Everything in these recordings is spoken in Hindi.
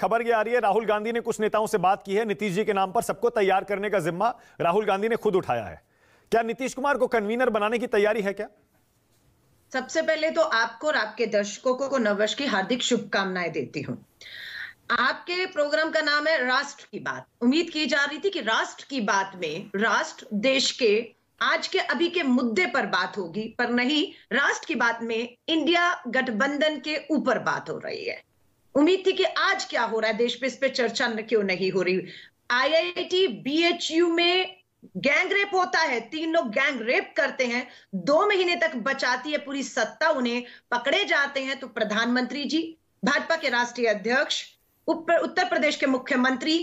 खबर ये आ रही है राहुल गांधी ने कुछ नेताओं से बात की है नीतीश जी के नाम पर सबको तैयार करने का जिम्मा राहुल गांधी ने खुद उठाया है क्या नीतीश कुमार को कन्वीनर बनाने की तैयारी है क्या सबसे पहले तो आपको और आपके दर्शकों को नववर्ष की हार्दिक शुभकामनाएं देती हूँ आपके प्रोग्राम का नाम है राष्ट्र की बात उम्मीद की जा रही थी कि राष्ट्र की बात में राष्ट्र देश के आज के अभी के मुद्दे पर बात होगी पर नहीं राष्ट्र की बात में इंडिया गठबंधन के ऊपर बात हो रही है उम्मीद थी कि आज क्या हो रहा है देश पे इस पे चर्चा क्यों नहीं हो रही आईआईटी बीएचयू में गैंग रेप होता है तीन लोग गैंग रेप करते हैं दो महीने तक बचाती है पूरी सत्ता उन्हें पकड़े जाते हैं तो प्रधानमंत्री जी भाजपा के राष्ट्रीय अध्यक्ष उत्तर प्रदेश के मुख्यमंत्री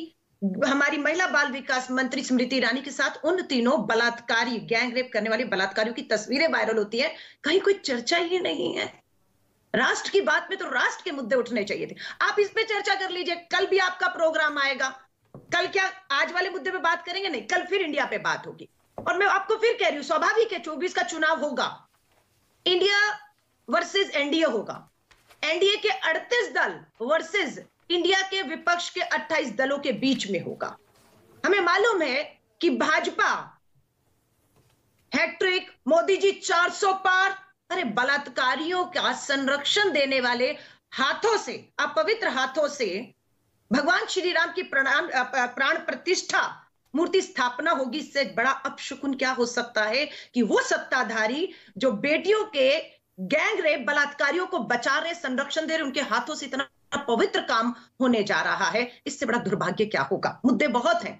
हमारी महिला बाल विकास मंत्री स्मृति ईरानी के साथ उन तीनों बलात्कारी गैंग रेप करने वाले बलात्कारियों की तस्वीरें वायरल होती है कहीं कोई चर्चा ही नहीं है राष्ट्र की बात में तो राष्ट्र के मुद्दे उठने चाहिए थे आप इस पे चर्चा कर लीजिए कल भी आपका प्रोग्राम आएगा कल क्या आज वाले मुद्दे पे बात करेंगे नहीं कल फिर इंडिया पे बात होगी और मैं आपको फिर कह रही हूं स्वाभाविक है चौबीस का चुनाव होगा इंडिया वर्सेस एनडीए होगा एनडीए के अड़तीस दल वर्सेज इंडिया के विपक्ष के अट्ठाईस दलों के बीच में होगा हमें मालूम है कि भाजपा हैट्रिक मोदी जी 400 पार अरे बलात्कारियों का संरक्षण देने वाले हाथों से अपवित्र हाथों से भगवान श्री राम की प्रणाम प्राण प्रतिष्ठा मूर्ति स्थापना होगी इससे बड़ा अपशकुन क्या हो सकता है कि वो सत्ताधारी जो बेटियों के गैंग रेप बलात्कारियों को बचा रहे संरक्षण दे रहे उनके हाथों से इतना पवित्र काम होने जा रहा है इससे बड़ा दुर्भाग्य क्या होगा मुद्दे बहुत हैं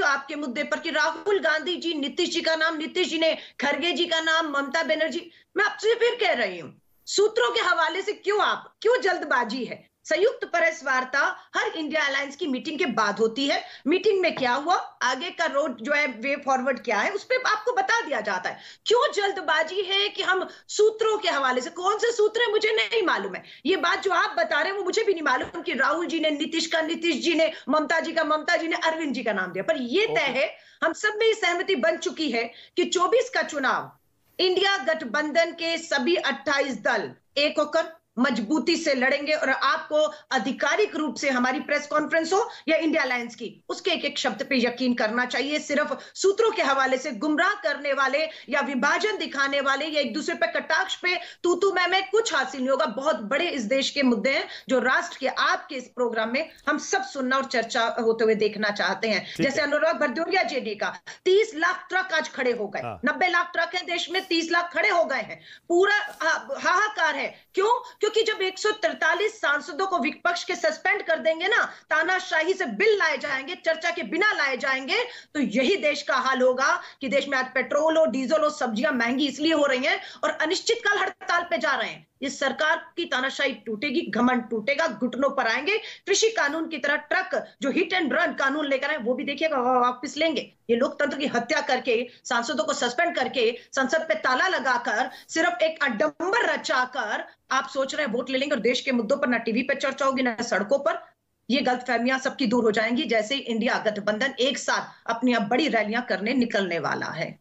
हूँ आपके मुद्दे पर कि राहुल गांधी जी नीतीश जी का नाम नीतीश जी ने खरगे जी का नाम ममता बनर्जी मैं आपसे फिर कह रही हूँ सूत्रों के हवाले से क्यों आप क्यों जल्दबाजी है संयुक्त प्रेस वार्ता हर इंडिया अलायंस की मीटिंग के बाद होती है मीटिंग में क्या हुआ आगे का रोड जो है वे फॉरवर्ड क्या है उस पर आपको बता दिया जाता है क्यों जल्दबाजी है कि हम सूत्रों के हवाले से कौन से सूत्र है मुझे नहीं मालूम है ये बात जो आप बता रहे हैं वो मुझे भी नहीं मालूम कि राहुल जी ने नीतीश का नीतीश जी ने ममता जी का ममता जी ने अरविंद जी का नाम दिया पर यह तय है हम सब में सहमति बन चुकी है कि चौबीस का चुनाव इंडिया गठबंधन के सभी 28 दल एक होकर मजबूती से लड़ेंगे और आपको आधिकारिक रूप से हमारी प्रेस कॉन्फ्रेंस हो या इंडिया अलायंस की उसके एक एक शब्द पे यकीन करना चाहिए सिर्फ सूत्रों के हवाले से गुमराह करने वाले या विभाजन दिखाने वाले या एक दूसरे पे कटाक्ष पे तू तू मैं मैं कुछ हासिल नहीं होगा बहुत बड़े इस देश के मुद्दे हैं जो राष्ट्र के आपके इस प्रोग्राम में हम सब सुनना और चर्चा होते हुए देखना चाहते हैं जैसे अनुराग भरदौरिया जेडी का तीस लाख ट्रक आज खड़े हो गए हाँ। नब्बे लाख ट्रक है देश में तीस लाख खड़े हो गए हैं पूरा हाहाकार है क्यों क्योंकि जब 143 सांसदों को विपक्ष के सस्पेंड कर देंगे ना तानाशाही से बिल लाए जाएंगे चर्चा के बिना लाए जाएंगे तो यही देश का हाल होगा कि देश में आज पेट्रोल और डीजल और सब्जियां महंगी इसलिए हो रही हैं और अनिश्चितकाल हड़ताल पे जा रहे हैं ये सरकार की तानाशाही टूटेगी घमंड टूटेगा घुटनों पर आएंगे कृषि कानून की तरह ट्रक जो हिट एंड रन कानून लेकर आए वो भी देखिएगा वापस लेंगे ये लोकतंत्र की हत्या करके सांसदों को सस्पेंड करके संसद पे ताला लगाकर सिर्फ एक अडम्बर रचाकर आप सोच रहे हैं वोट ले लेंगे और देश के मुद्दों पर ना टीवी पर चर्चा होगी ना सड़कों पर ये गलत फहमियां सबकी दूर हो जाएंगी जैसे इंडिया गठबंधन एक साथ अपनी अब बड़ी रैलियां करने निकलने वाला है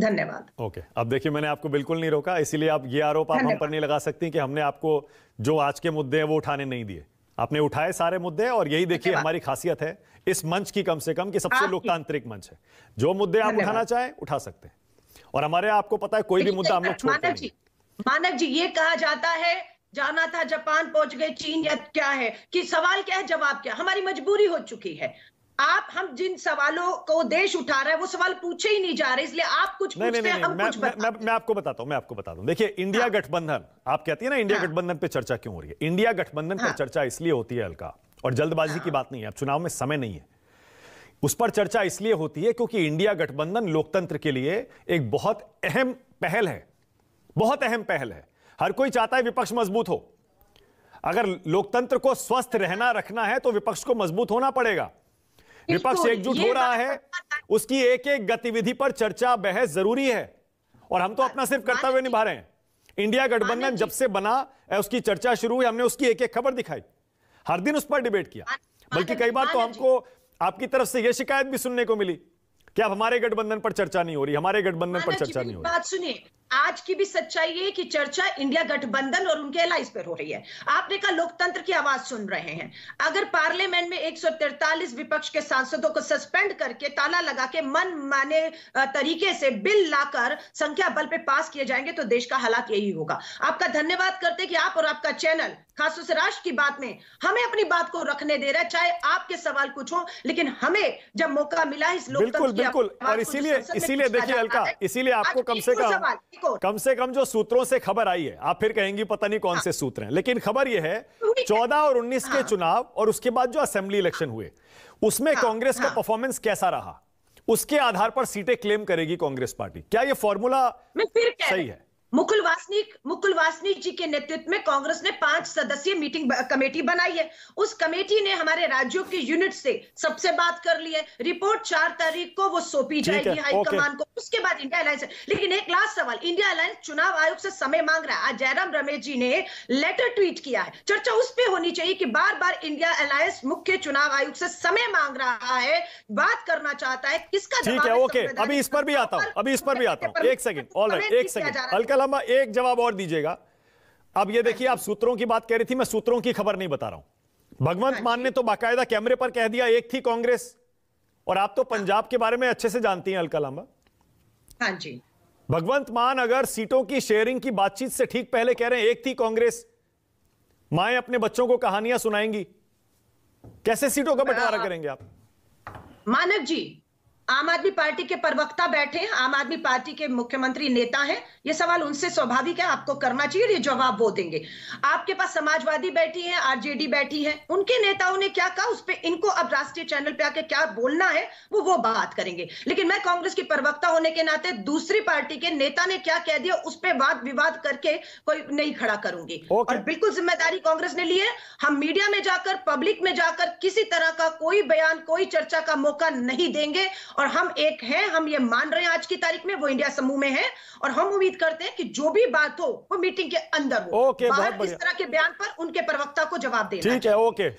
धन्यवाद ओके अब देखिए मैंने आपको बिल्कुल नहीं रोका इसीलिए आप ये आरोप आप हम पर नहीं लगा सकती कि हमने आपको जो आज के मुद्दे हैं वो उठाने नहीं दिए आपने उठाए सारे मुद्दे और यही देखिए हमारी खासियत है इस मंच की कम से कम कि सबसे लोकतांत्रिक मंच है जो मुद्दे आप उठाना चाहें उठा सकते हैं और हमारे आपको पता है कोई भी मुद्दा हम लोग छोड़ते नहीं मानव जी ये कहा जाता है जाना था जापान पहुंच गए चीन या क्या है कि सवाल क्या है जवाब क्या हमारी मजबूरी हो चुकी है आप हम जिन सवालों को देश उठा रहा है वो सवाल पूछे ही नहीं जा रहे इसलिए आप कुछ नहीं, नहीं, नहीं, हम मैं, कुछ मैं, मैं, मैं आपको बताता हूं मैं आपको बताता हूं देखिए इंडिया हाँ। गठबंधन आप कहती है ना इंडिया हाँ। गठबंधन पे चर्चा क्यों हो रही है इंडिया गठबंधन हाँ। पर चर्चा इसलिए होती है हल्का और जल्दबाजी हाँ। की बात नहीं है अब चुनाव में समय नहीं है उस पर चर्चा इसलिए होती है क्योंकि इंडिया गठबंधन लोकतंत्र के लिए एक बहुत अहम पहल है बहुत अहम पहल है हर कोई चाहता है विपक्ष मजबूत हो अगर लोकतंत्र को स्वस्थ रहना रखना है तो विपक्ष को मजबूत होना पड़ेगा विपक्ष एकजुट हो रहा है उसकी एक एक गतिविधि पर चर्चा बहस जरूरी है और हम तो अपना सिर्फ कर्तव्य निभा रहे हैं इंडिया गठबंधन जब से बना उसकी चर्चा शुरू हुई हमने उसकी एक एक खबर दिखाई हर दिन उस पर डिबेट किया बल्कि कई बार तो हमको आपकी तरफ से यह शिकायत भी सुनने को मिली कि अब हमारे गठबंधन पर चर्चा नहीं हो रही हमारे गठबंधन पर चर्चा नहीं हो रही बात सुनिए आज की भी सच्चाई ये कि चर्चा इंडिया गठबंधन और उनके एलाइज पर हो रही है आपने कहा लोकतंत्र की आवाज सुन रहे हैं अगर पार्लियामेंट में 143 विपक्ष के सांसदों को सस्पेंड करके ताला लगा के मन माने तरीके से बिल लाकर संख्या बल पे पास किए जाएंगे तो देश का हालात यही होगा आपका धन्यवाद करते कि आप और आपका चैनल खासतौर से राष्ट्र की बात में हमें अपनी बात को रखने दे रहा है चाहे आपके सवाल कुछ हो लेकिन हमें जब मौका मिला इस लोकतंत्र बिल्कुल बिल्कुल और इसीलिए इसीलिए देखिए अलका इसीलिए आपको कम से कम कम से कम जो सूत्रों से खबर आई है आप फिर कहेंगी पता नहीं कौन हाँ। से सूत्र हैं लेकिन खबर यह हाँ। है चौदह और उन्नीस हाँ। के चुनाव और उसके बाद जो असेंबली इलेक्शन हुए उसमें हाँ। कांग्रेस का हाँ। परफॉर्मेंस कैसा रहा उसके आधार पर सीटें क्लेम करेगी कांग्रेस पार्टी क्या यह फॉर्मूला सही है मुकुल वासनिक मुकुल वासनिक जी के नेतृत्व में कांग्रेस ने पांच सदस्यीय मीटिंग कमेटी बनाई है उस कमेटी ने हमारे राज्यों के यूनिट से सबसे बात कर ली है रिपोर्ट चार तारीख को वो सौंपी जाएगी हाईकमान को उसके बाद इंडिया अलायंस लेकिन एक लास्ट सवाल इंडिया अलायंस चुनाव आयोग से समय मांग रहा है आज जयराम रमेश जी ने लेटर ट्वीट किया है चर्चा उस पर होनी चाहिए कि बार बार इंडिया अलायंस मुख्य चुनाव आयोग से समय मांग रहा है बात करना चाहता है किसका ओके अभी इस पर भी आता हूँ अभी इस पर भी आता हूँ एक सेकंड ऑल राइट एक सेकंड अलावा एक जवाब और दीजिएगा अब ये देखिए आप सूत्रों की बात कह रही थी मैं सूत्रों की खबर नहीं बता रहा हूं भगवंत हाँ मान ने तो बाकायदा कैमरे पर कह दिया एक थी कांग्रेस और आप तो हाँ। पंजाब के बारे में अच्छे से जानती हैं अलका लांबा हाँ जी भगवंत मान अगर सीटों की शेयरिंग की बातचीत से ठीक पहले कह रहे हैं एक थी कांग्रेस माए अपने बच्चों को कहानियां सुनाएंगी कैसे सीटों का बंटवारा करेंगे आप मानव जी आम आदमी पार्टी के प्रवक्ता बैठे हैं आम आदमी पार्टी के मुख्यमंत्री नेता हैं ये सवाल उनसे स्वाभाविक है आपको करना चाहिए ये जवाब वो देंगे आपके पास समाजवादी बैठी है आरजेडी बैठी है उनके नेताओं ने क्या कहा उस पर इनको अब राष्ट्रीय चैनल पे आके क्या बोलना है वो वो बात करेंगे लेकिन मैं कांग्रेस की प्रवक्ता होने के नाते दूसरी पार्टी के नेता ने क्या कह दिया उस पर वाद विवाद करके कोई नहीं खड़ा करूंगी और बिल्कुल जिम्मेदारी कांग्रेस ने ली है हम मीडिया में जाकर पब्लिक में जाकर किसी तरह का कोई बयान कोई चर्चा का मौका नहीं देंगे और हम एक हैं हम ये मान रहे हैं आज की तारीख में वो इंडिया समूह में है और हम उम्मीद करते हैं कि जो भी बात हो वो मीटिंग के अंदर हो ओके, बाहर इस तरह के बयान पर उनके प्रवक्ता को जवाब देना ठीक है ओके